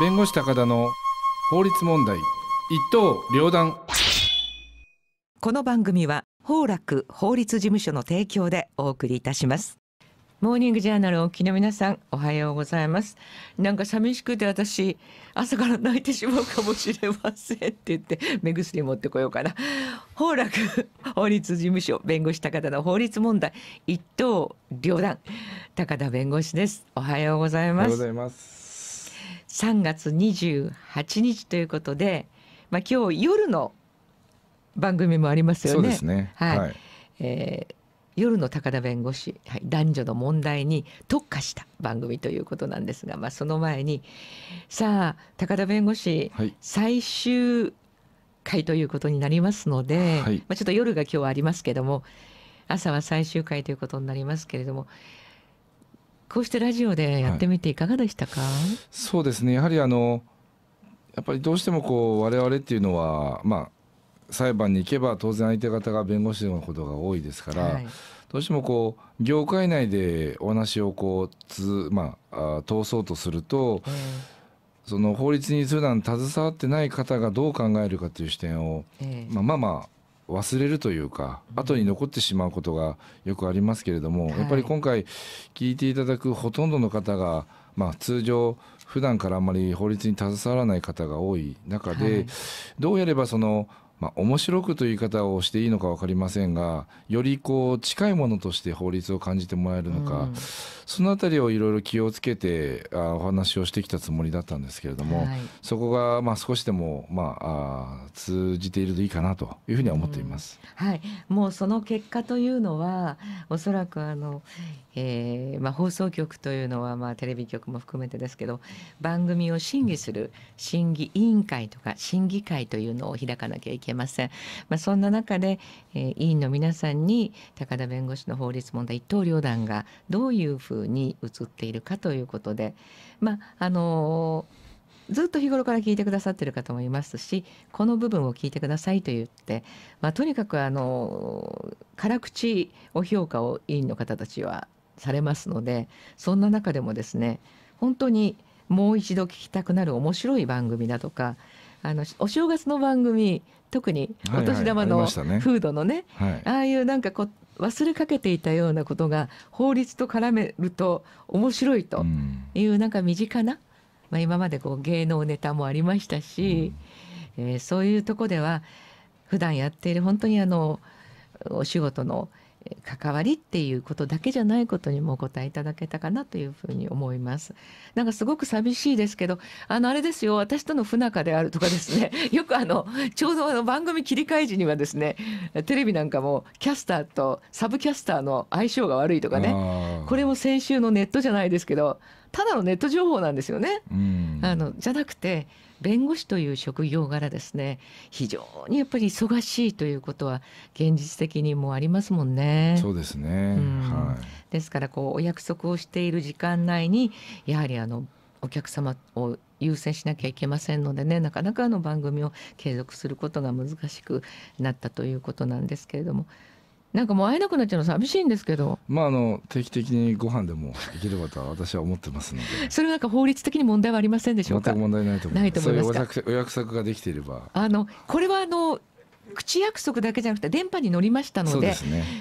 弁護士高田の法律問題一刀両断この番組は法楽法律事務所の提供でお送りいたしますモーニングジャーナルお聞きの皆さんおはようございますなんか寂しくて私朝から泣いてしまうかもしれませんって言って目薬持ってこようかな法楽法律事務所弁護士高田の法律問題一刀両断高田弁護士ですおはようございます3月28日ということで、まあ、今日夜の番組もありますよね。そうですねはい、はい、えー夜の高田弁護士、はい、男女の問題に特化した番組ということなんですが、まあ、その前にさあ高田弁護士、はい、最終回ということになりますので、はい、まあ、ちょっと夜が今日はありますけども朝は最終回ということになりますけれどもこうしてラジオでやってみていかがでしたか、はい、そうですねやはりあのやっぱりどうしてもこう我々っていうのはまあ裁判に行けば当然相手方が弁護士のことが多いですから、はい、どうしてもこう業界内でお話をこうつ、まあ、通そうとすると、その法律に普段携わってない方がどう考えるかという視点を、えー、まあまあまあ忘れるというか後に残ってしまうことがよくありますけれども、やっぱり今回聞いていただくほとんどの方が、まあ、通常普段からあんまり法律に携わらない方が多い中で、どうやればそのまあ、面白くという言い方をしていいのか分かりませんがよりこう近いものとして法律を感じてもらえるのか、うん、その辺りをいろいろ気をつけてあお話をしてきたつもりだったんですけれども、はい、そこがまあ少しでも、まあ、あ通じているといいかなというふうには思っています、うん、はい、もうその結果というのはおそらくあの、えーまあ、放送局というのは、まあ、テレビ局も含めてですけど番組を審議する審議委員会とか審議会というのを開かなきゃいけない。けません。まあ、そんな中で、えー、委員の皆さんに高田弁護士の法律問題一刀両断がどういうふうに映っているかということで、まああのーずっと日頃から聞いてくださってる方もいますしこの部分を聞いてくださいと言って、まあ、とにかくあの辛口お評価を委員の方たちはされますのでそんな中でもですね本当にもう一度聞きたくなる面白い番組だとかあのお正月の番組特にお年玉のフードのねあねはい、ああいうなんかこう忘れかけていたようなことが法律と絡めると面白いという、うん、なんか身近な、まあ、今までこう芸能ネタもありましたし、うん、えー、そういうとこでは普段やっている本当にあのお仕事の関わりっていうことだけじゃないことにもお答えいただけたかなというふうに思います。なんかすごく寂しいですけど、あのあれですよ、私との不仲であるとかですね、よくあのちょうどあの番組切り替え時にはですね、テレビなんかもキャスターとサブキャスターの相性が悪いとかね、これも先週のネットじゃないですけど、ただのネット情報なんですよね。あのじゃなくて弁護士という職業柄ですね非常にやっぱり忙しいということは現実的にもありますもんね。そうですね、はい、ですからこうお約束をしている時間内にやはりあのお客様を優先しなきゃいけませんのでねなかなかあの番組を継続することが難しくなったということなんですけれどもなんかもう会えなくなっちゃうの寂しいんですけど。まああの定期的にご飯でもできればとは 私は思ってますので。それはなんか法律的に問題はありませんでしょうか。全く問題ないと思います。ないと思いますそういうお約束ができていれば。あのこれはあの口約束だけじゃなくて電波に乗りましたので、ね、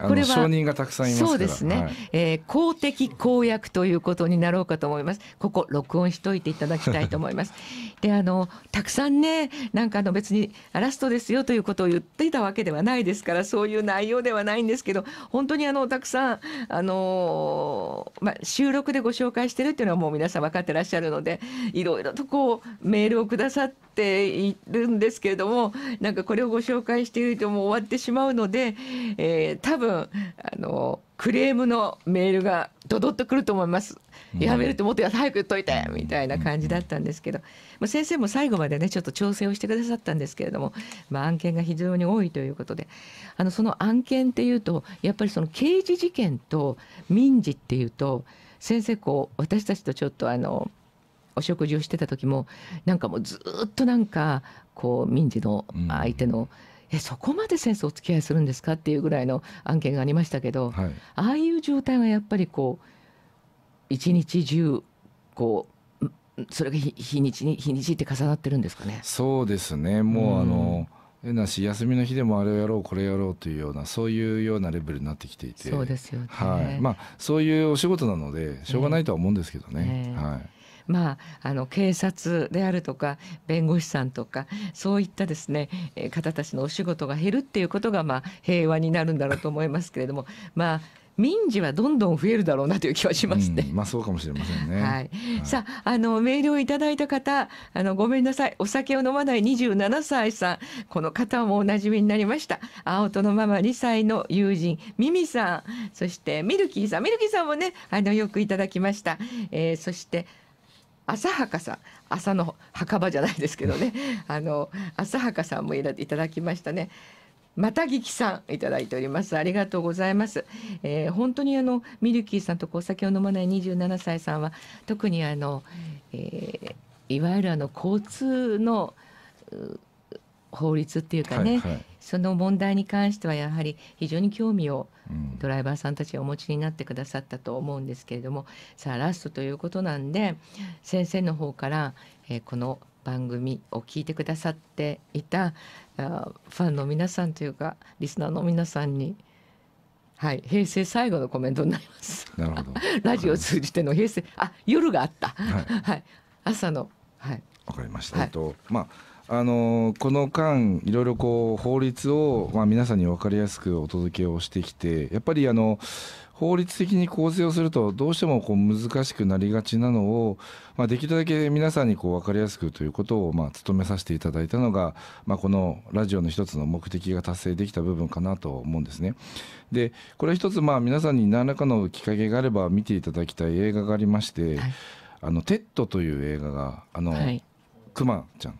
これは承認がたくさんいますそうですね、はい、えー、公的公約ということになろうかと思いますここ録音しといていただきたいと思います であのたくさんねなんかあの別にアラストですよということを言っていたわけではないですからそういう内容ではないんですけど本当にあのたくさんあのー、まあ、収録でご紹介してるっていうのはもう皆さん分かってらっしゃるのでいろいろとこうメールをくださっているんですけれどもなんかこれをご紹介介しているともう終わってしまうので、えー、多分あのクレームのメールがドドッとくると思います。やめるともっと早く言っといてみたいな感じだったんですけど、まあ、先生も最後までねちょっと調整をしてくださったんですけれども、まあ、案件が非常に多いということであのその案件っていうとやっぱりその刑事事件と民事っていうと先生こう私たちとちょっとあのお食事をしてた時もなんかもうずっとなんかこう民事の相手の、うんえそこまで先生お付き合いするんですかっていうぐらいの案件がありましたけど、はい、ああいう状態がやっぱりこう一日中こうそれが日にちに日にちって重なってるんですかね。そうですねもうあの、えなし休みの日でもあれをやろうこれやろうというようなそういうようなレベルになってきていてそうですよね、はいまあ、そういうお仕事なのでしょうがないとは思うんですけどね。えーえー、はいまあ、あの警察であるとか弁護士さんとかそういったですね方たちのお仕事が減るっていうことが、まあ、平和になるんだろうと思いますけれども、まあ、民事はどんどん増えるだろうなという気はしますね。うん、まあそうかもしれませんね。はいはい、さああのメールをいただいた方あのごめんなさいお酒を飲まない27歳さんこの方もおなじみになりました青とのママ2歳の友人ミミさんそしてミルキーさんミルキーさんもねあのよくいただきました、えー、そして浅はかさん朝の墓場じゃないですけどね あの浅はかさんもいただきましたね。またぎきさんいただいておりますありがとうございます、えー、本当にあのミルキーさんとお酒を飲まない二十七歳さんは特にあの、えー、いわゆるあの交通の法律っていうかね、はいはい、その問題に関してはやはり非常に興味をドライバーさんたちはお持ちになってくださったと思うんですけれども、うん、さあラストということなんで先生の方から、えー、この番組を聞いてくださっていたファンの皆さんというかリスナーの皆さんにはい、平成最後のコメントになります。なるほど。ラジオを通じての平成、あ、夜があった。はい、はい、朝の。はい。わかりました。はい、えっと、まあ。あのこの間いろいろこう法律を、まあ、皆さんに分かりやすくお届けをしてきてやっぱりあの法律的に構成をするとどうしてもこう難しくなりがちなのを、まあ、できるだけ皆さんにこう分かりやすくということをまあ務めさせていただいたのが、まあ、このラジオの一つの目的が達成できた部分かなと思うんですね。でこれ一つまあ皆さんに何らかのきっかけがあれば見ていただきたい映画がありまして「はい、あのテッド」という映画があの、はい、クマちゃん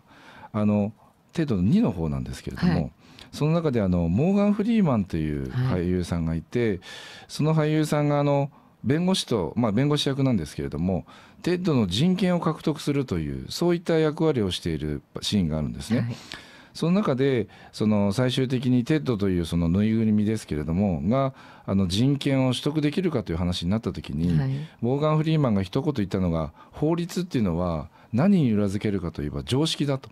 あの程度の2の方なんですけれども、はい、その中であのモーガン・フリーマンという俳優さんがいて、はい、その俳優さんがあの弁護士と、まあ、弁護士役なんですけれどもテッドの人権を獲得するというそういった役割をしているシーンがあるんですね。はい、その中でその最終的にテッドというそのぬいぐるみですけれどもがあの人権を取得できるかという話になった時に、はい、モーガン・フリーマンが一言言ったのが法律っていうのは何に裏付けるかといえば常識だと。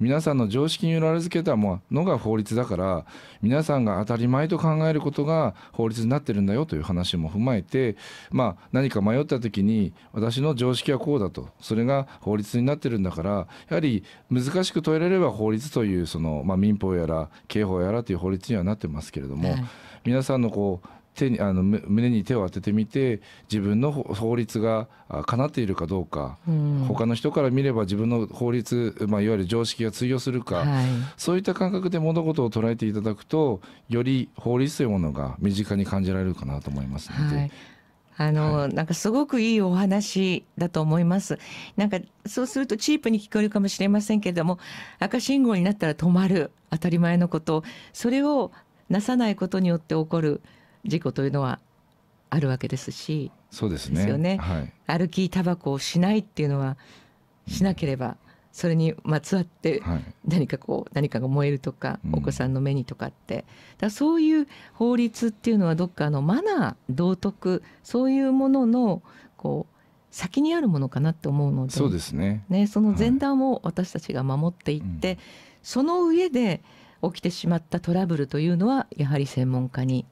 皆さんの常識に裏付けたものが法律だから皆さんが当たり前と考えることが法律になってるんだよという話も踏まえて、まあ、何か迷った時に私の常識はこうだとそれが法律になってるんだからやはり難しく問えられれば法律というその、まあ、民法やら刑法やらという法律にはなってますけれども、はい、皆さんのこう手にあの胸に手を当ててみて自分の法律がかなっているかどうか、うん、他の人から見れば自分の法律、まあ、いわゆる常識が通用するか、はい、そういった感覚で物事を捉えていただくとより法律というものが身近に感じられるかなと思いますので。はいあの、はい、なんかすごくいいお話だと思います。なんかそうするとチープに聞こえるかもしれませんけれども、赤信号になったら止まる当たり前のこと、それをなさないことによって起こる事故というのはあるわけですしそうですね、ねはい、歩きタバコをしないっていうのはしなければ、うん、それにまつわって何かこう、何かが燃えるとか、お子さんの目にとかってだそういう法律っていうのはどっかのマナー道徳そういうもののこう先にあるものかなって思うのでそうですね、ね、その前段を私たちが守っていって、はい、その上で起きてしまったトラブルというのはやはり専門家に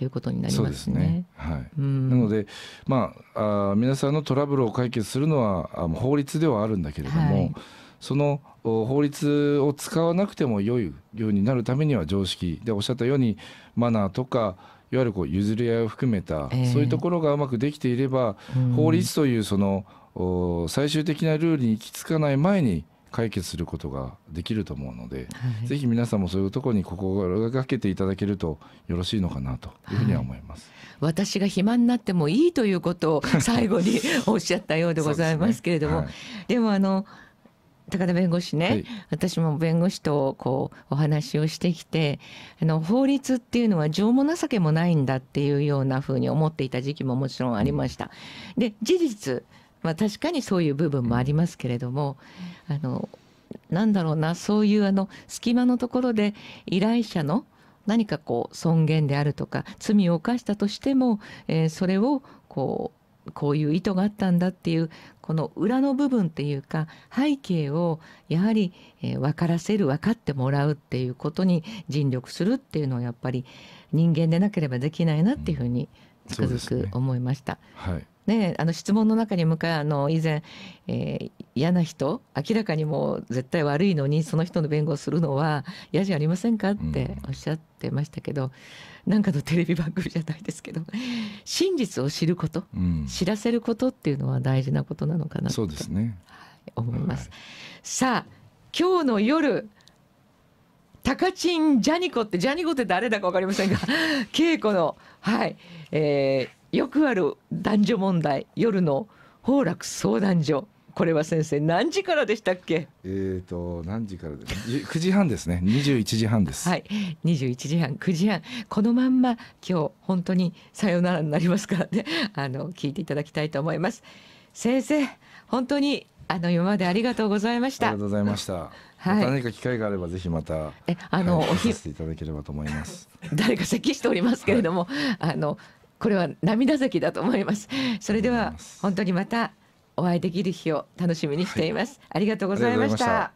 ということになりますね。すねはい、なので、まあ、あ皆さんのトラブルを解決するのはあ法律ではあるんだけれども、はい、その法律を使わなくても良いようになるためには常識でおっしゃったようにマナーとかいわゆるこう譲り合いを含めた、えー、そういうところがうまくできていれば、うん、法律というその最終的なルールに行き着かない前に解決することができると思うので、はい、ぜひ皆さんもそういうところに心がけていただけるとよろしいのかなというふうには思います、はい、私が暇になってもいいということを最後におっしゃったようでございますけれども、でねはい、でもあの高田弁護士ね、はい、私も弁護士とこうお話をしてきてあの法律っていうのは情も情けもないんだっていうようなふうに思っていた時期ももちろんありました。うん、で事実まあ、確かにそういう部分もありますけれども、あのなんだろうなそういうあの隙間のところで依頼者の何かこう尊厳であるとか罪を犯したとしても、えー、それをこうこういう意図があったんだっていうこの裏の部分っていうか背景をやはり、えー、分からせる分かってもらうっていうことに尽力するっていうのはやっぱり人間でなければできないなっていうふうにつくづく思いました。うんね、はいね、あの質問の中に向かあの以前、えー、嫌な人明らかにもう絶対悪いのにその人の弁護をするのは嫌じゃありませんかっておっしゃってましたけど、うん、なんかのテレビ番組じゃないですけど真実を知ること、うん、知らせることっていうのは大事なことなのかなと、ねはい、思います。はい、さあ今日の夜タカチンジャニコってジャニコって誰だか分かりませんが 稽古のはい、えー、よくある男女問題夜の崩落相談所これは先生何時からでしたっけ？えっ、ー、と何時からです九時半ですね。二十一時半です。はい、二十一時半九時半このまんま今日本当にさよならになりますからねあの聞いていただきたいと思います。先生本当にあの今までありがとうございました。ありがとうございました。はい、何か機会があればぜひまたえあの、はい、お聞させていただければと思います。誰か咳しておりますけれども、はい、あのこれは涙咲きだと思いますそれでは本当にまたお会いできる日を楽しみにしています、はい、ありがとうございました